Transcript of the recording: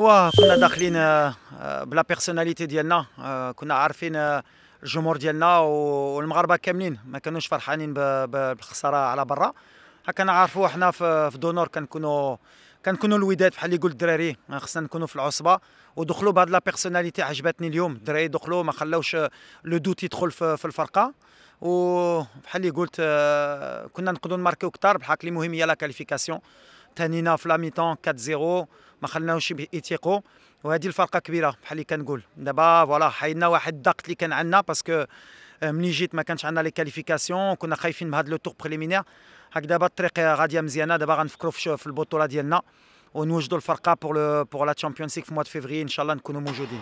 كنا داخلين آه، بلا بيرسوناليتي ديالنا آه، كنا عارفين آه، الجمهور ديالنا والمغاربه كاملين ما كانوش فرحانين بالخساره على برا كنعرفوا حنا في دونور كنكونوا كنكونوا الوداد بحال اللي قلت الدراري خصنا نكونوا في العصبه ودخلوا بهذا لا بيرسوناليتي عجبتني اليوم الدراري دخلوا ما خلاوش لو دوت يدخل في الفرقه وبحال اللي قلت كنا نقدروا نماركيو كثار بحال اللي مهم هي لا كاليفيكاسيون ثانينا في لا ميتون 4 0 ما خلناهمش يتيقوا وهذه الفرقه كبيره بحال اللي كنقول دابا فوالا حيدنا واحد الضغط اللي كان عندنا باسكو آه، ملي جيت ما كانش عندنا لي كاليفيكاسيون كنا خايفين من هذا لو تور بريليمينير هاك دابا الطريق غاديه مزيانه دابا غنفكروا في البطوله ديالنا ونوجدوا الفرقه بور لو بور لا تشامبيونز ليغ في مواد فيفري ان شاء الله نكونوا موجودين